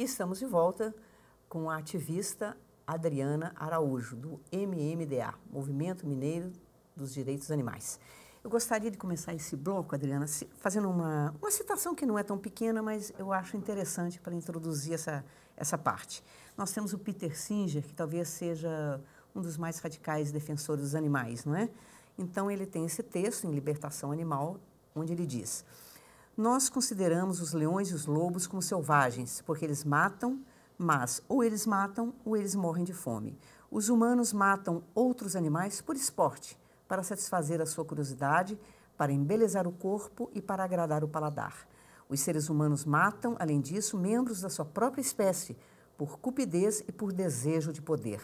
E estamos de volta com a ativista Adriana Araújo, do MMDA, Movimento Mineiro dos Direitos Animais. Eu gostaria de começar esse bloco, Adriana, fazendo uma, uma citação que não é tão pequena, mas eu acho interessante para introduzir essa, essa parte. Nós temos o Peter Singer, que talvez seja um dos mais radicais defensores dos animais, não é? Então, ele tem esse texto em Libertação Animal, onde ele diz: nós consideramos os leões e os lobos como selvagens, porque eles matam, mas ou eles matam ou eles morrem de fome. Os humanos matam outros animais por esporte, para satisfazer a sua curiosidade, para embelezar o corpo e para agradar o paladar. Os seres humanos matam, além disso, membros da sua própria espécie, por cupidez e por desejo de poder.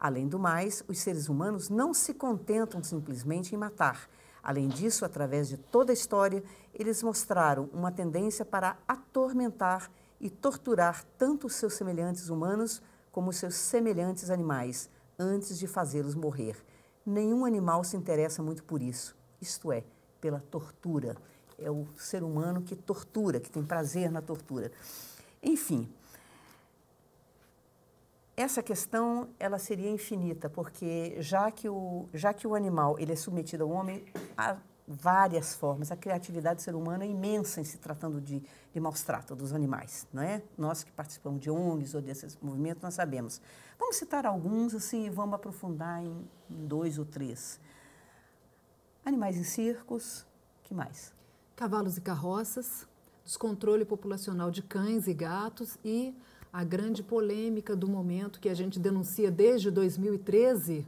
Além do mais, os seres humanos não se contentam simplesmente em matar. Além disso, através de toda a história, eles mostraram uma tendência para atormentar e torturar tanto os seus semelhantes humanos como os seus semelhantes animais, antes de fazê-los morrer. Nenhum animal se interessa muito por isso, isto é, pela tortura. É o ser humano que tortura, que tem prazer na tortura. Enfim, essa questão ela seria infinita, porque já que o, já que o animal ele é submetido ao homem, há várias formas. A criatividade do ser humano é imensa em se tratando de, de maus trato dos animais, não é? Nós que participamos de ONGs ou desses movimentos, nós sabemos. Vamos citar alguns, assim, vamos aprofundar em dois ou três. Animais em circos, que mais? Cavalos e carroças, descontrole populacional de cães e gatos e a grande polêmica do momento que a gente denuncia desde 2013,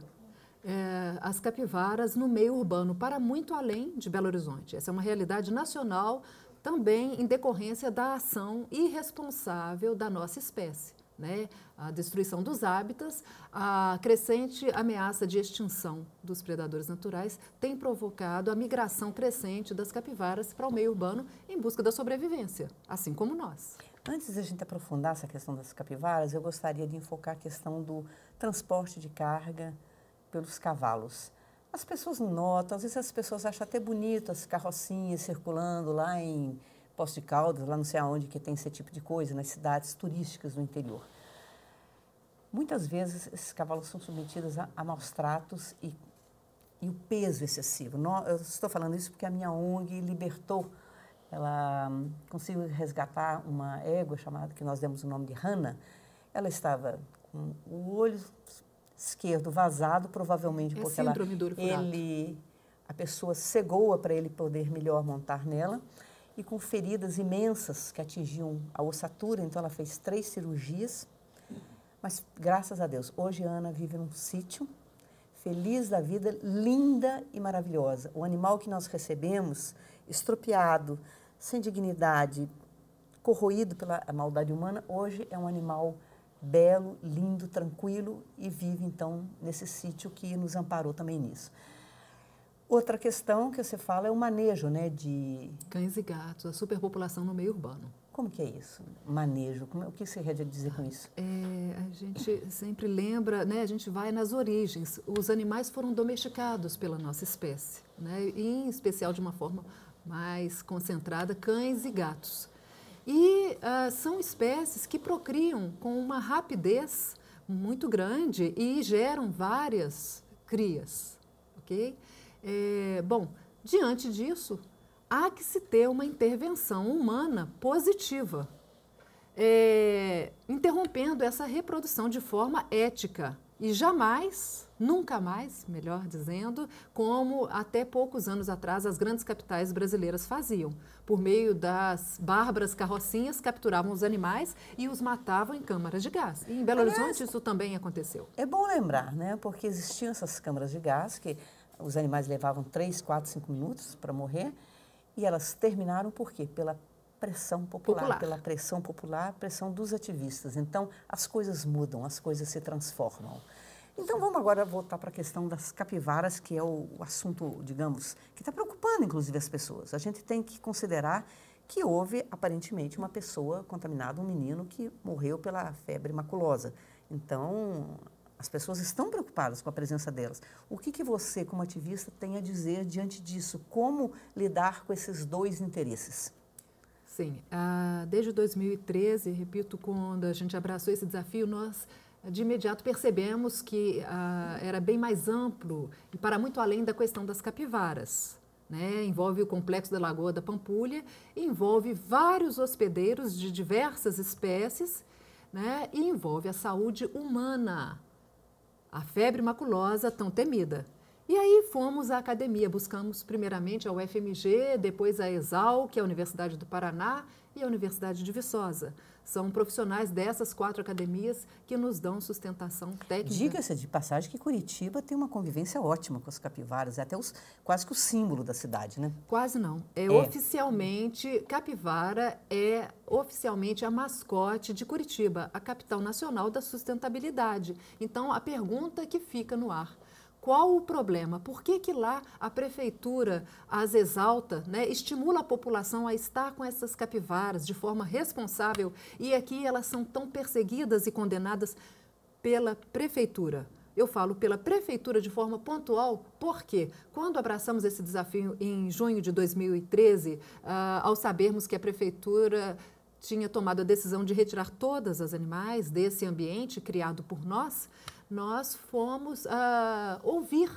é, as capivaras no meio urbano, para muito além de Belo Horizonte. Essa é uma realidade nacional, também em decorrência da ação irresponsável da nossa espécie. Né? A destruição dos hábitats, a crescente ameaça de extinção dos predadores naturais tem provocado a migração crescente das capivaras para o meio urbano em busca da sobrevivência, assim como nós. Antes da gente aprofundar essa questão das capivaras, eu gostaria de enfocar a questão do transporte de carga pelos cavalos. As pessoas notam, às vezes as pessoas acham até bonito as carrocinhas circulando lá em Poço de Caldas, lá não sei aonde que tem esse tipo de coisa, nas cidades turísticas do interior. Muitas vezes esses cavalos são submetidos a, a maus tratos e, e o peso excessivo. eu estou falando isso porque a minha ONG libertou ela hum, conseguiu resgatar uma égua chamada, que nós demos o nome de Hannah. Ela estava com o olho esquerdo vazado, provavelmente é porque ela, ele, a pessoa cegou-a para ele poder melhor montar nela e com feridas imensas que atingiam a ossatura, então ela fez três cirurgias. Mas graças a Deus, hoje a Ana vive num sítio feliz da vida, linda e maravilhosa. O animal que nós recebemos, estropiado, sem dignidade, corroído pela maldade humana, hoje é um animal belo, lindo, tranquilo e vive então nesse sítio que nos amparou também nisso. Outra questão que você fala é o manejo, né, de cães e gatos, a superpopulação no meio urbano. Como que é isso? Manejo, como, o que você quer dizer com isso? É, a gente sempre lembra, né, a gente vai nas origens. Os animais foram domesticados pela nossa espécie, né, e em especial de uma forma mais concentrada, cães e gatos. E uh, são espécies que procriam com uma rapidez muito grande e geram várias crias, ok? É, bom, diante disso, há que se ter uma intervenção humana positiva é, interrompendo essa reprodução de forma ética. E jamais, nunca mais, melhor dizendo, como até poucos anos atrás as grandes capitais brasileiras faziam. Por meio das bárbaras carrocinhas, capturavam os animais e os matavam em câmaras de gás. E em Belo Horizonte isso também aconteceu. É bom lembrar, né? Porque existiam essas câmaras de gás que os animais levavam 3, 4, 5 minutos para morrer. E elas terminaram por quê? Pela pressão popular, popular, pela pressão popular, pressão dos ativistas. Então, as coisas mudam, as coisas se transformam. Então, vamos agora voltar para a questão das capivaras, que é o, o assunto, digamos, que está preocupando, inclusive, as pessoas. A gente tem que considerar que houve, aparentemente, uma pessoa contaminada, um menino que morreu pela febre maculosa. Então, as pessoas estão preocupadas com a presença delas. O que, que, você, como ativista, tem a dizer diante disso? Como lidar com esses dois interesses? Assim, ah, desde 2013, repito, quando a gente abraçou esse desafio, nós de imediato percebemos que ah, era bem mais amplo e para muito além da questão das capivaras. Né? Envolve o complexo da Lagoa da Pampulha, envolve vários hospedeiros de diversas espécies né? e envolve a saúde humana, a febre maculosa tão temida. E aí fomos à academia, buscamos primeiramente a UFMG, depois a ESAL, que é a Universidade do Paraná, e a Universidade de Viçosa. São profissionais dessas quatro academias que nos dão sustentação técnica. Diga-se de passagem que Curitiba tem uma convivência ótima com os capivaras, é até os, quase que o símbolo da cidade, né? Quase não. É, é. oficialmente, capivara é oficialmente a mascote de Curitiba, a capital nacional da sustentabilidade. Então, a pergunta que fica no ar qual o problema? Por que, que lá a prefeitura as exalta, né, estimula a população a estar com essas capivaras de forma responsável e aqui elas são tão perseguidas e condenadas pela prefeitura? Eu falo pela prefeitura de forma pontual, porque quando abraçamos esse desafio em junho de 2013, uh, ah, ao sabermos que a prefeitura tinha tomado a decisão de retirar todas as animais desse ambiente criado por nós, nós fomos uh, ouvir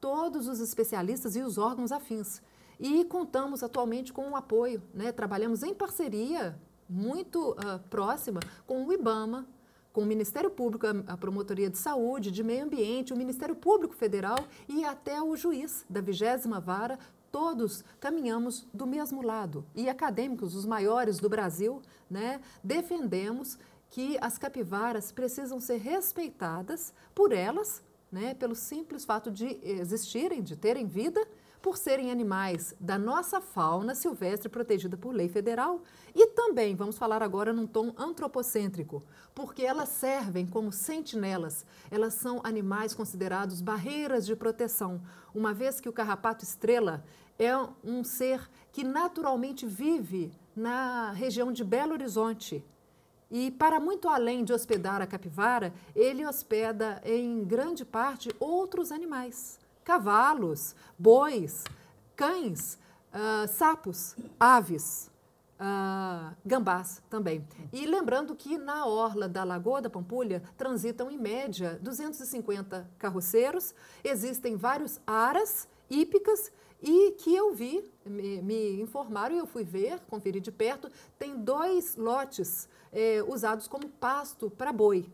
todos os especialistas e os órgãos afins. E contamos atualmente com um apoio, né? trabalhamos em parceria muito uh, próxima com o IBAMA, com o Ministério Público, a Promotoria de Saúde, de Meio Ambiente, o Ministério Público Federal e até o juiz da vigésima vara, todos caminhamos do mesmo lado. E acadêmicos, os maiores do Brasil, né, defendemos que as capivaras precisam ser respeitadas por elas, né, pelo simples fato de existirem, de terem vida, por serem animais da nossa fauna silvestre protegida por lei federal e também, vamos falar agora num tom antropocêntrico, porque elas servem como sentinelas. Elas são animais considerados barreiras de proteção, uma vez que o carrapato estrela é um ser que naturalmente vive na região de Belo Horizonte, e para muito além de hospedar a capivara, ele hospeda em grande parte outros animais: cavalos, bois, cães, uh, sapos, aves. Uh, gambás também. E lembrando que na orla da Lagoa da Pampulha transitam em média 250 carroceiros, existem vários aras hípicas e que eu vi, me, me informaram e eu fui ver, conferi de perto, tem dois lotes é, usados como pasto para boi.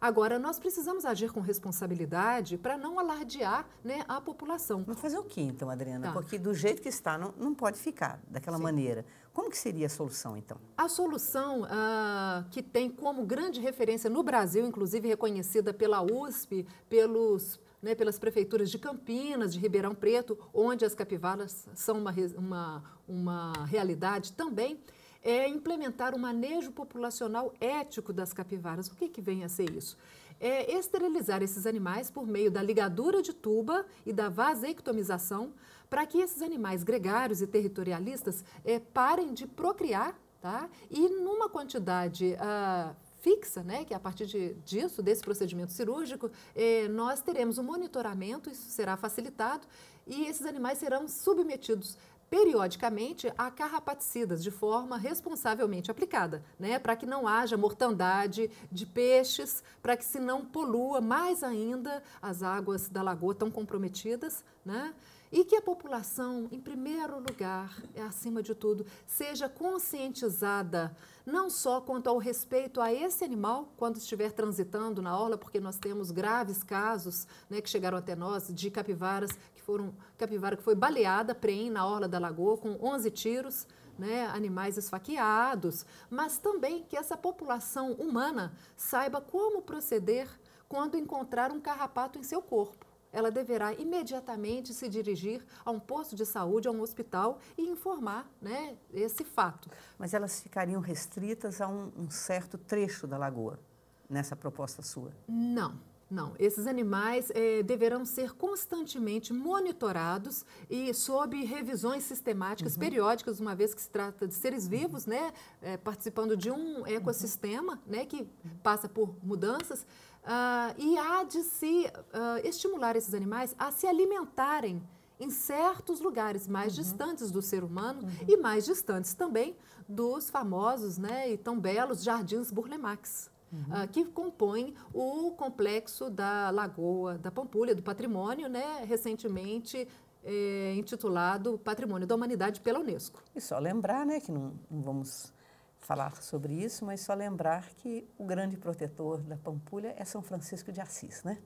Agora, nós precisamos agir com responsabilidade para não alardear né, a população. Mas fazer o que então, Adriana? Tá. Porque do jeito que está, não, não pode ficar daquela Sim. maneira. Como que seria a solução, então? A solução ah, que tem como grande referência no Brasil, inclusive reconhecida pela USP, pelos né, pelas prefeituras de Campinas, de Ribeirão Preto, onde as capivaras são uma, uma, uma realidade também, é implementar um manejo populacional ético das capivaras. O que, que vem a ser isso? É esterilizar esses animais por meio da ligadura de tuba e da vasectomização para que esses animais gregários e territorialistas é, parem de procriar tá? e numa quantidade ah, fixa, né, que é a partir de, disso, desse procedimento cirúrgico, eh, nós teremos um monitoramento, isso será facilitado, e esses animais serão submetidos periodicamente a carrapaticidas de forma responsavelmente aplicada, né, para que não haja mortandade de peixes, para que se não polua mais ainda as águas da lagoa tão comprometidas, né? e que a população, em primeiro lugar, é, acima de tudo, seja conscientizada não só quanto ao respeito a esse animal quando estiver transitando na orla, porque nós temos graves casos né, que chegaram até nós de capivaras que foram capivara que foi baleada, preen na orla da lagoa com 11 tiros, né, animais esfaqueados, mas também que essa população humana saiba como proceder quando encontrar um carrapato em seu corpo. Ela deverá imediatamente se dirigir a um posto de saúde, a um hospital e informar né, esse fato. Mas elas ficariam restritas a um, um certo trecho da lagoa, nessa proposta sua? Não não, esses animais eh, deverão ser constantemente monitorados e sob revisões sistemáticas uhum. periódicas, uma vez que se trata de seres vivos, uhum. né, eh, participando de um uhum. ecossistema, uhum. né, que uhum. passa por mudanças. Uh, e há de se uh, estimular esses animais a se alimentarem em certos lugares mais uhum. distantes do ser humano uhum. e mais distantes também dos famosos né, e tão belos jardins burlemaques uhum. que compõem o complexo da Lagoa da Pampulha, do patrimônio, né, recentemente é, intitulado Patrimônio da Humanidade pela Unesco. E só lembrar, né, que não, não, vamos falar sobre isso, mas só lembrar que o grande protetor da Pampulha é São Francisco de Assis, né,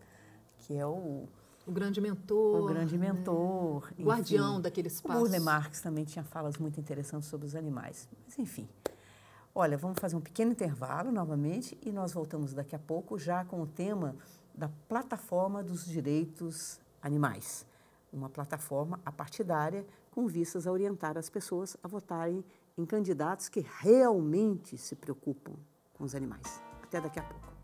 que é o o grande mentor. O grande né, mentor. Né? Guardião enfim. daquele espaço. O Burle Marx também tinha falas muito interessantes sobre os animais. Mas, enfim, Olha, vamos fazer um pequeno intervalo novamente e nós voltamos daqui a pouco já com o tema da plataforma dos direitos animais. Uma plataforma apartidária com vistas a orientar as pessoas a votarem em candidatos que realmente se preocupam com os animais. Até daqui a pouco.